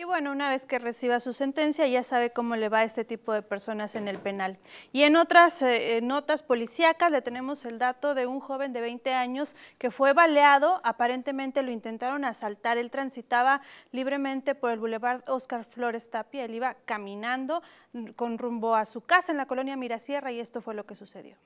Y bueno, una vez que reciba su sentencia ya sabe cómo le va a este tipo de personas en el penal. Y en otras eh, notas policíacas le tenemos el dato de un joven de 20 años que fue baleado, aparentemente lo intentaron asaltar, él transitaba libremente por el Boulevard Oscar Flores Tapia, él iba caminando con rumbo a su casa en la colonia Mirasierra y esto fue lo que sucedió.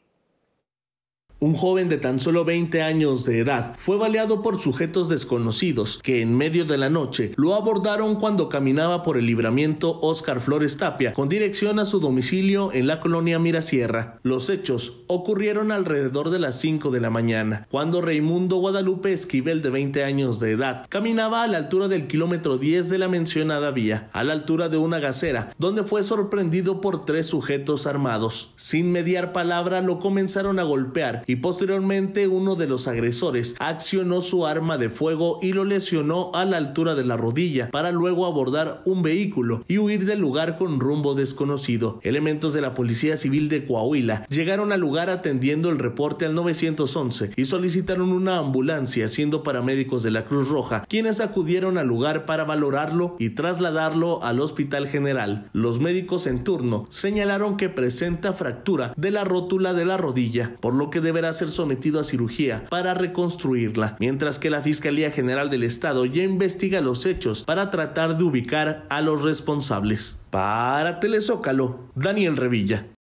Un joven de tan solo 20 años de edad fue baleado por sujetos desconocidos que en medio de la noche lo abordaron cuando caminaba por el libramiento Oscar Flores Tapia con dirección a su domicilio en la colonia Mirasierra. Los hechos ocurrieron alrededor de las 5 de la mañana, cuando Raimundo Guadalupe Esquivel de 20 años de edad caminaba a la altura del kilómetro 10 de la mencionada vía, a la altura de una gacera, donde fue sorprendido por tres sujetos armados. Sin mediar palabra lo comenzaron a golpear y posteriormente uno de los agresores accionó su arma de fuego y lo lesionó a la altura de la rodilla para luego abordar un vehículo y huir del lugar con rumbo desconocido. Elementos de la Policía Civil de Coahuila llegaron al lugar atendiendo el reporte al 911 y solicitaron una ambulancia siendo paramédicos de la Cruz Roja quienes acudieron al lugar para valorarlo y trasladarlo al Hospital General. Los médicos en turno señalaron que presenta fractura de la rótula de la rodilla, por lo que deberá ser sometido a cirugía para reconstruirla, mientras que la Fiscalía General del Estado ya investiga los hechos para tratar de ubicar a los responsables. Para Telezócalo, Daniel Revilla.